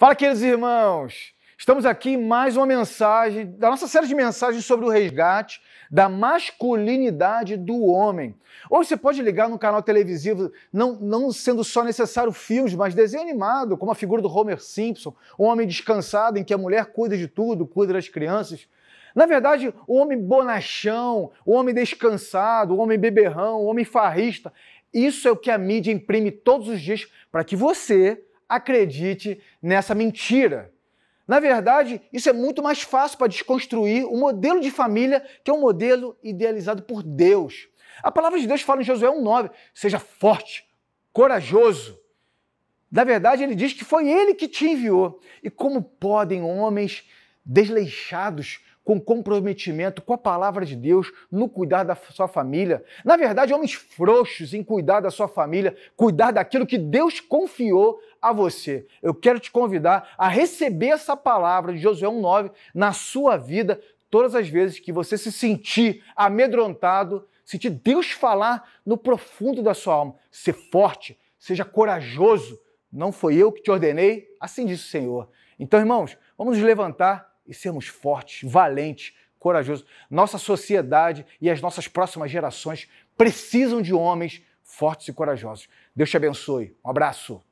Fala, queridos irmãos! Estamos aqui em mais uma mensagem da nossa série de mensagens sobre o resgate da masculinidade do homem. Ou você pode ligar no canal televisivo, não, não sendo só necessário filmes, mas desenho animado, como a figura do Homer Simpson, um homem descansado em que a mulher cuida de tudo, cuida das crianças. Na verdade, o homem bonachão, o homem descansado, o homem beberrão, o homem farrista, isso é o que a mídia imprime todos os dias para que você acredite nessa mentira. Na verdade, isso é muito mais fácil para desconstruir o modelo de família que é um modelo idealizado por Deus. A palavra de Deus fala em Josué 1,9: seja forte, corajoso. Na verdade, ele diz que foi ele que te enviou. E como podem homens desleixados com comprometimento com a palavra de Deus no cuidar da sua família. Na verdade, homens frouxos em cuidar da sua família, cuidar daquilo que Deus confiou a você. Eu quero te convidar a receber essa palavra de Josué 1,9 na sua vida, todas as vezes que você se sentir amedrontado, sentir Deus falar no profundo da sua alma. Ser forte, seja corajoso. Não foi eu que te ordenei, assim disse o Senhor. Então, irmãos, vamos nos levantar e sermos fortes, valentes, corajosos. Nossa sociedade e as nossas próximas gerações precisam de homens fortes e corajosos. Deus te abençoe. Um abraço.